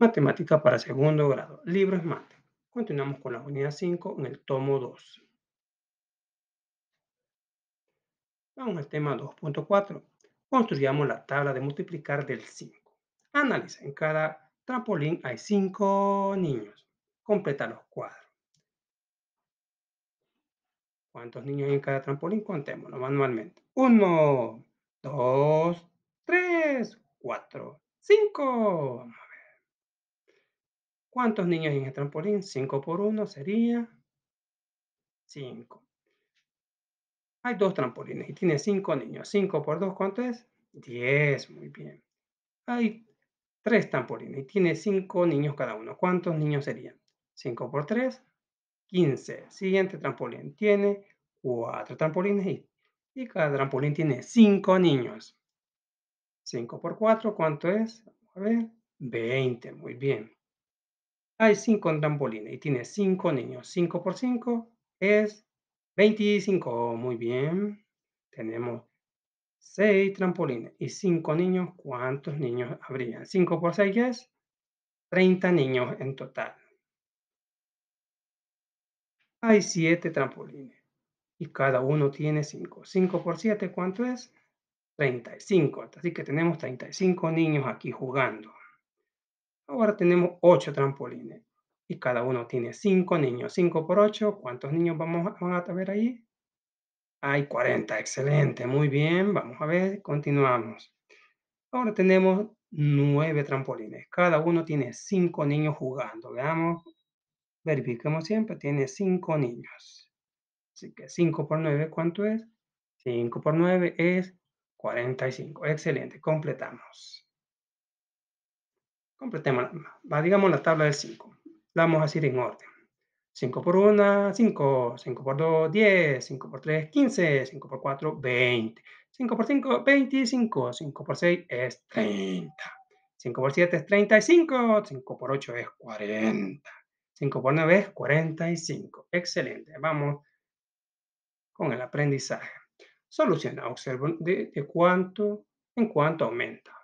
Matemática para segundo grado. Libro es Mate. Continuamos con la unidad 5 en el tomo 2. Vamos al tema 2.4. Construyamos la tabla de multiplicar del 5. Analiza. En cada trampolín hay 5 niños. Completa los cuadros. ¿Cuántos niños hay en cada trampolín? Contémoslo manualmente. 1, 2, 3, 4, 5. ¿Cuántos niños en el trampolín? 5 por 1 sería 5. Hay dos trampolines y tiene 5 niños. 5 por 2, ¿cuánto es? 10. Muy bien. Hay tres trampolines y tiene 5 niños cada uno. ¿Cuántos niños serían? 5 por 3, 15. Siguiente trampolín tiene 4 trampolines y, y cada trampolín tiene 5 niños. 5 por 4, ¿cuánto es? A ver, 20. Muy bien. Hay 5 trampolines y tiene 5 niños. 5 por 5 es 25. Muy bien. Tenemos 6 trampolines y 5 niños. ¿Cuántos niños habrían? 5 por 6 es 30 niños en total. Hay 7 trampolines y cada uno tiene 5. 5 por 7, ¿cuánto es? 35. Así que tenemos 35 niños aquí jugando. Ahora tenemos 8 trampolines y cada uno tiene 5 niños. 5 por 8, ¿cuántos niños vamos a, tener ver ahí? Hay 40, excelente, muy bien. Vamos a ver, continuamos. Ahora tenemos 9 trampolines. Cada uno tiene 5 niños jugando. Veamos, verifiquemos siempre, tiene 5 niños. Así que 5 por 9, ¿cuánto es? 5 por 9 es 45. Excelente, completamos. Completemos, digamos, la tabla del 5. vamos a decir en orden. 5 por 1, 5, 5 por 2, 10, 5 por 3, 15, 5 por 4, 20, 5 por 5, 25, 5 por 6 es 30, 5 por 7 es 35, 5 por 8 es 40, 5 por 9 es 45. Excelente, vamos con el aprendizaje. Soluciona, observa de cuánto, en cuánto aumenta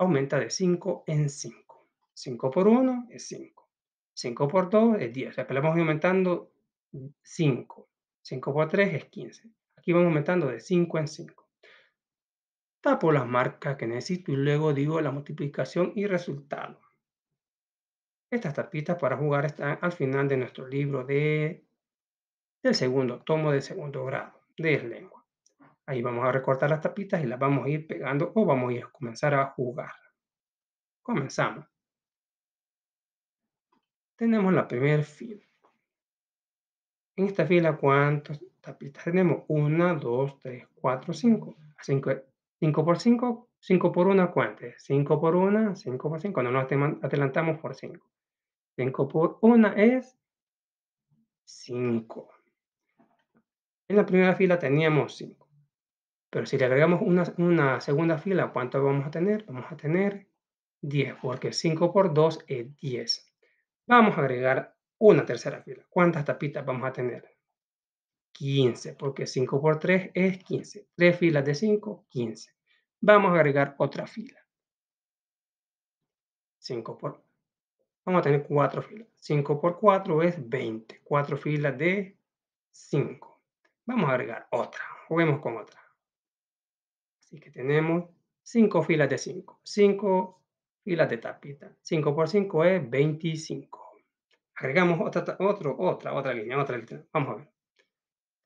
aumenta de 5 en 5. 5 por 1 es 5. 5 por 2 es 10. O vamos aumentando 5. 5 por 3 es 15. Aquí vamos aumentando de 5 en 5. Tapo las marcas que necesito y luego digo la multiplicación y resultado. Estas tapitas para jugar están al final de nuestro libro de, del segundo tomo de segundo grado de lengua. Ahí vamos a recortar las tapitas y las vamos a ir pegando o vamos a, ir a comenzar a jugar. Comenzamos. Tenemos la primera fila. En esta fila, ¿cuántas tapitas tenemos? 1, 2, 3, 4, 5. 5 por 5, 5 por 1, cuente. 5 por 1, 5 por 5. No nos adelantamos por 5. 5 por 1 es 5. En la primera fila teníamos 5. Pero si le agregamos una, segunda fila, ¿cuánto vamos a tener? Vamos a tener 10, porque 5 por 2 es 10. Vamos a agregar una tercera fila. ¿Cuántas tapitas vamos a tener? 15, porque 5 por 3 es 15. 3 filas de 5, 15. Vamos a agregar otra fila. 5 por... Vamos a tener 4 filas. 5 por 4 es 20. 4 filas de 5. Vamos a agregar otra. Juguemos con otra. Así que tenemos 5 filas de 5. 5 filas de tapita. 5 por 5 es 25. Agregamos otra, otro, otra, otra línea, otra Vamos a ver.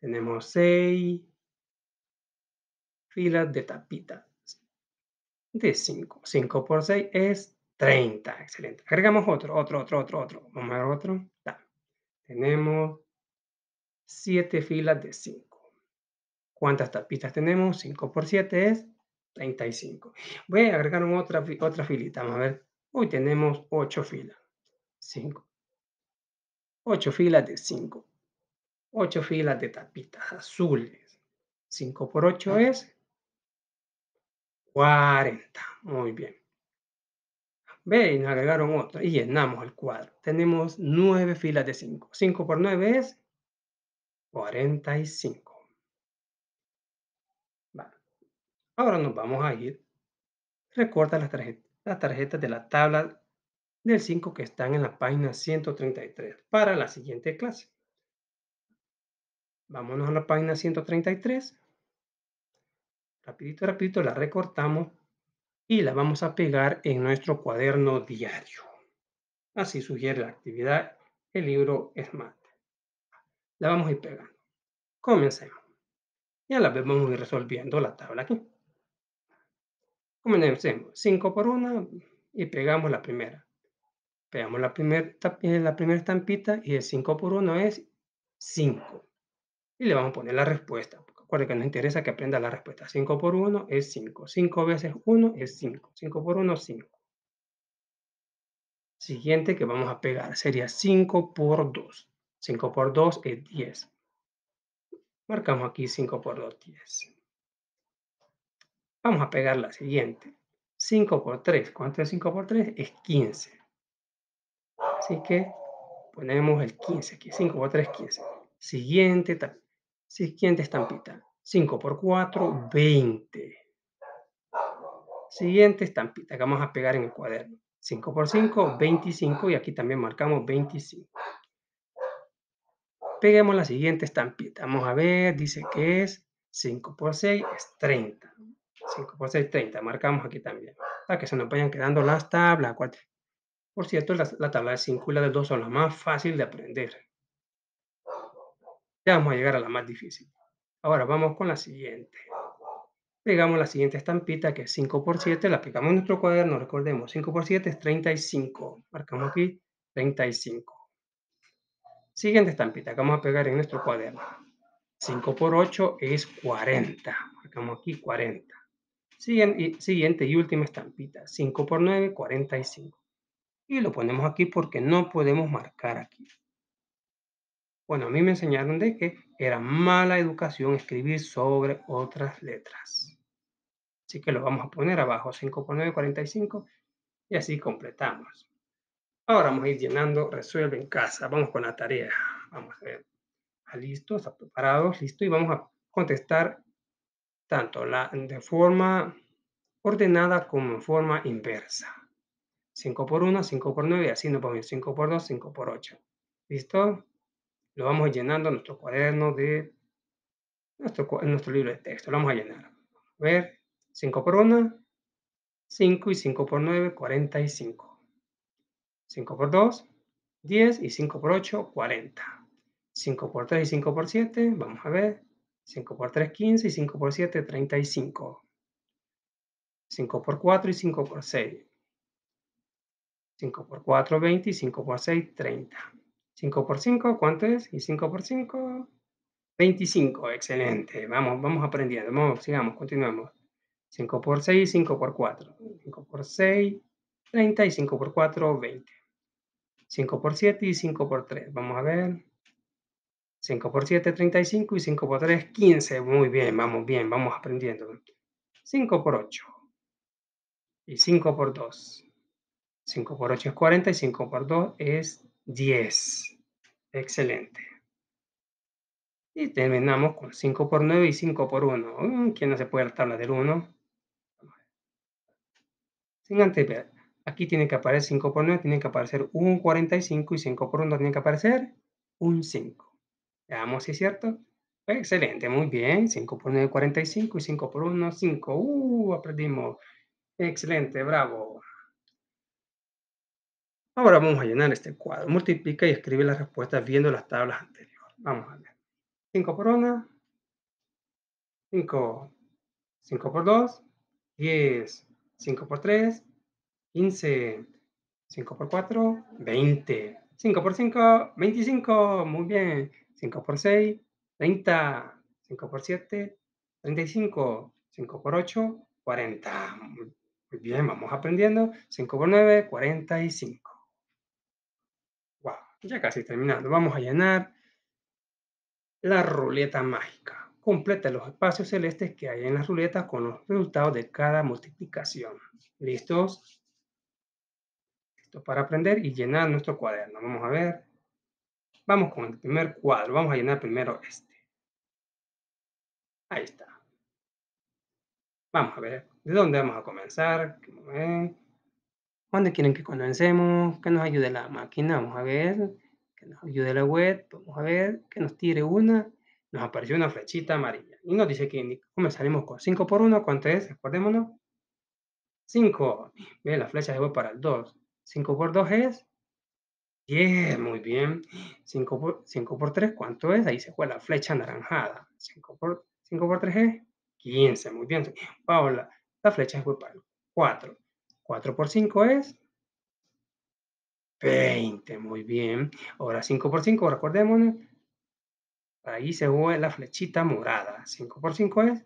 Tenemos 6 filas de tapita. De 5. 5 por 6 es 30. Excelente. Agregamos otro, otro, otro, otro, otro. Vamos a ver otro. Tenemos 7 filas de 5. ¿Cuántas tapitas tenemos? 5 por 7 es 35. Voy a agregar otra, otra filita. Vamos a ver. Hoy tenemos 8 filas. 5. 8 filas de 5. 8 filas de tapitas azules. 5 por 8 es 40. Muy bien. Ve nos agregaron otra y llenamos el cuadro. Tenemos 9 filas de 5. 5 por 9 es 45. Ahora nos vamos a ir. Recorta las tarjetas, las tarjetas de la tabla del 5 que están en la página 133 para la siguiente clase. Vámonos a la página 133. Rapidito, rapidito, la recortamos y la vamos a pegar en nuestro cuaderno diario. Así sugiere la actividad el libro Smart. La vamos a ir pegando. Comencemos. Y a la vez vamos a ir resolviendo la tabla aquí comencemos 5 por 1 y pegamos la primera. Pegamos la, eh, la primera estampita y el 5 por 1 es 5. Y le vamos a poner la respuesta. Acuérdense que nos interesa que aprenda la respuesta. 5 por 1 es 5. 5 veces 1 es 5. 5 por 1 es 5. Siguiente que vamos a pegar sería 5 por 2. 5 por 2 es 10. Marcamos aquí 5 por 2, 10. Vamos a pegar la siguiente. 5 por 3. ¿Cuánto es 5 por 3? Es 15. Así que ponemos el 15 aquí. 5 por 3, 15. Siguiente, siguiente estampita. 5 por 4, 20. Siguiente estampita que vamos a pegar en el cuaderno. 5 por 5, 25. Y aquí también marcamos 25. Peguemos la siguiente estampita. Vamos a ver, dice que es 5 por 6, es 30. 5 por 6, 30. Marcamos aquí también. Para que se nos vayan quedando las tablas. Por cierto, la, tabla de 5 y la de 2 son las más fáciles de aprender. Ya vamos a llegar a la más difícil. Ahora vamos con la siguiente. Pegamos la siguiente estampita que es 5 por 7. La pegamos en nuestro cuaderno, recordemos. 5 por 7 es 35. Marcamos aquí 35. Siguiente estampita que vamos a pegar en nuestro cuaderno. 5 por 8 es 40. Marcamos aquí 40. Siguiente, y última estampita, 5 por 9, 45. Y lo ponemos aquí porque no podemos marcar aquí. Bueno, a mí me enseñaron de que era mala educación escribir sobre otras letras. Así que lo vamos a poner abajo, 5 por 9, 45, y así completamos. Ahora vamos a ir llenando, resuelve en casa. Vamos con la tarea. Vamos a ver. Ah, listo, está preparados, listo. Y vamos a contestar tanto la, de forma ordenada como en forma inversa. 5 por 1, 5 por 9 así nos vamos 5 por 2, 5 por 8. ¿Listo? Lo vamos llenando nuestro cuaderno de nuestro, en nuestro libro de texto. Lo vamos a llenar. A ver, 5 por 1, 5 y 5 por 9, 45. 5 por 2, 10 y 5 por 8, 40. 5 por 3 y 5 por 7, vamos a ver, 5 por 3, 15 y 5 por 7, 35. 5 por 4 y 5 por 6. 5 por 4, 20 y 5 por 6, 30. 5 por 5, ¿cuánto es? Y 5 por 5, 25. Excelente. Vamos, vamos aprendiendo. Vamos, sigamos, continuemos. 5 por 6, 5 por 4. 5 por 6, 30 y 5 por 4, 20. 5 por 7 y 5 por 3. Vamos a ver. 5 por 7, 35 y 5 por 3, 15. Muy bien, vamos bien, vamos aprendiendo. 5 por 8 y 5 por 2. 5 por 8 es 40 y 5 por 2 es 10. Excelente. Y terminamos con 5 por 9 y 5 por 1. Mm, ¿Quién no se puede la tabla del 1? Sin aquí tiene que aparecer 5 por 9, tiene que aparecer un 45 y 5 por 1 tiene que aparecer un 5. Veamos si es cierto. Excelente, muy bien. 5 por 9, 45 y 5 por 1, 5. ¡Uh! Aprendimos. Excelente, bravo. Ahora vamos a llenar este cuadro. Multiplica y escribe las respuestas viendo las tablas anteriores. Vamos a ver. 5 por 1, 5, 5 por 2, 10, 5 por 3, 15, 5 por 4, 20, 5 por 5, 25, muy bien. 5 por 6, 30, 5 por 7, 35, 5 por 8, 40. Mm, muy bien, vamos aprendiendo. 5 por 9, 45. Wow, ya casi terminando. Vamos a llenar la ruleta mágica. Completa los espacios celestes que hay en las ruletas con los resultados de cada multiplicación. ¿Listos? Listo para aprender y llenar nuestro cuaderno. Vamos a ver. Vamos con el primer cuadro. Vamos a llenar primero este. Ahí está. Vamos a ver, ¿de dónde vamos a comenzar? ¿Dónde quieren que comencemos? Que nos ayude la máquina, vamos a ver. Que nos ayude la web, vamos a ver. Que nos tire una. Nos apareció una flechita amarilla. Y nos dice que comenzaremos con 5 por 1. ¿Cuánto es? Acordémonos. 5. Bien, la flecha de para el 2. 5 por 2 es 10, muy bien. 5 por, 5 3, ¿cuánto es? Ahí se fue la flecha anaranjada. 5 por, 5 3 es 15, muy bien. Paola, la flecha fue para el 4. 4 por 5 es 20, muy bien. Ahora 5 por 5, recordémonos, ahí se fue la flechita morada. 5 por 5 es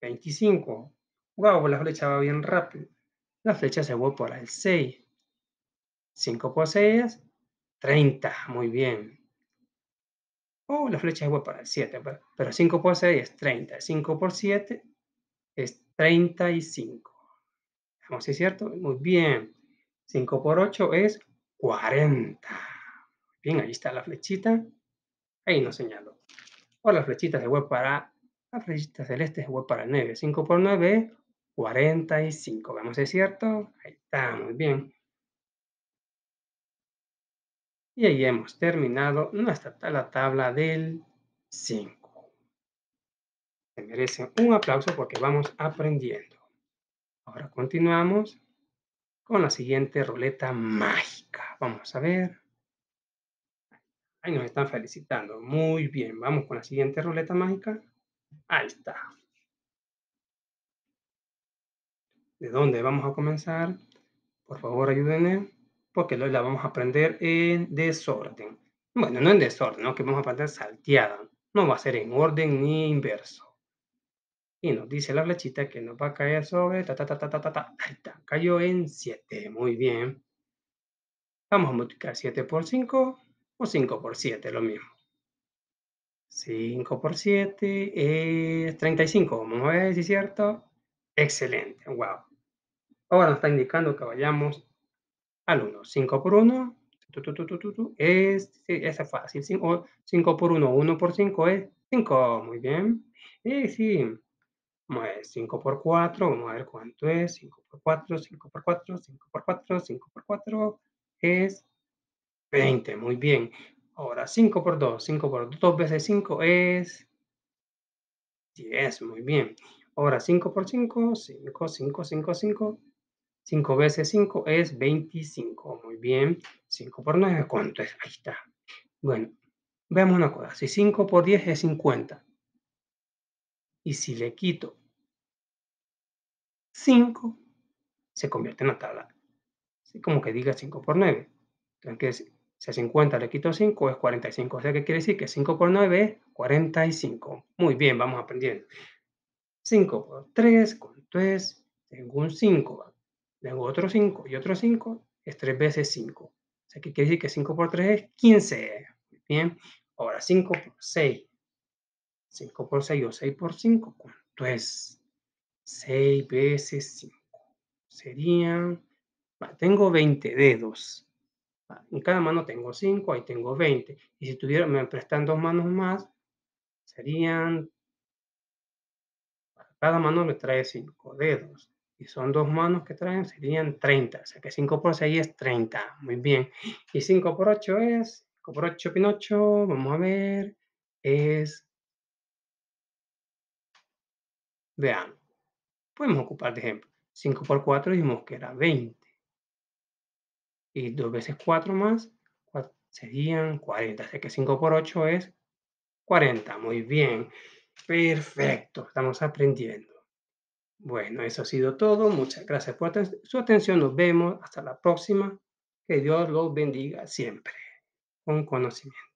25. Wow, la flecha va bien rápido. La flecha se fue para el 6. 5 por 6 es 30, muy bien. Oh, la flecha es igual para el 7, pero 5 por 6 es 30. 5 por 7 es 35. Vamos, es cierto? Muy bien. 5 por 8 es 40. Bien, ahí está la flechita. Ahí nos señaló. O oh, la flechita de web para, la flechita celeste es web para 9. 5 por 9 es 45. Vamos, es cierto? Ahí está, muy bien. Y ahí hemos terminado nuestra la tabla del 5. Se merecen un aplauso porque vamos aprendiendo. Ahora continuamos con la siguiente ruleta mágica. Vamos a ver. Ahí nos están felicitando. Muy bien, vamos con la siguiente ruleta mágica. Ahí está. ¿De dónde vamos a comenzar? Por favor, ayúdenme porque hoy la vamos a aprender en desorden. Bueno, no en desorden, ¿no? que vamos a aprender salteada. No va a ser en orden ni inverso. Y nos dice la flechita que nos va a caer sobre... Ta, ta, Ahí está, cayó en 7. Muy bien. Vamos a multiplicar 7 por 5 o 5 por 7, lo mismo. 5 por 7 es 35. Vamos a ver si es cierto. Excelente, wow. Ahora nos está indicando que vayamos al 1. 5 por 1 es, fácil. 5, por 1, 1 por 5 es 5. Muy bien. Y sí, 5 por 4, vamos a ver cuánto es. 5 por 4, 5 por 4, 5 por 4, 5 por 4 es 20. Muy bien. Ahora, 5 por 2, 5 por 2 veces 5 es 10. Muy bien. Ahora, 5 por 5, 5, 5, 5, 5 5 veces 5 es 25. Muy bien. 5 por 9, ¿cuánto es? Ahí está. Bueno, veamos una cosa. Si 5 por 10 es 50. Y si le quito 5, se convierte en la tabla. Así como que diga 5 por 9. Entonces, si a 50 le quito 5 es 45. O sea que quiere decir que 5 por 9 es 45. Muy bien, vamos aprendiendo. 5 por 3, ¿cuánto es? Tengo un 5. Luego otro 5 y otro 5, es 3 veces 5. O sea que quiere decir que 5 por 3 es 15. Bien, ahora 5 por 6. 5 por 6 o 6 por 5, ¿cuánto es? 6 veces 5. Serían, tengo 20 dedos. en cada mano tengo 5, ahí tengo 20. Y si tuviera, me prestan dos manos más, serían, cada mano me trae 5 dedos. Si son dos manos que traen, serían 30. O sea que 5 por 6 es 30. Muy bien. Y 5 por 8 es, 5 por 8, Pinocho, vamos a ver, es... Veamos. Podemos ocupar de ejemplo. 5 por 4 dijimos que era 20. Y 2 veces 4 más serían 40. O sea que 5 por 8 es 40. Muy bien. Perfecto. Estamos aprendiendo. Bueno, eso ha sido todo. Muchas gracias por su atención. Nos vemos. Hasta la próxima. Que Dios los bendiga siempre con conocimiento.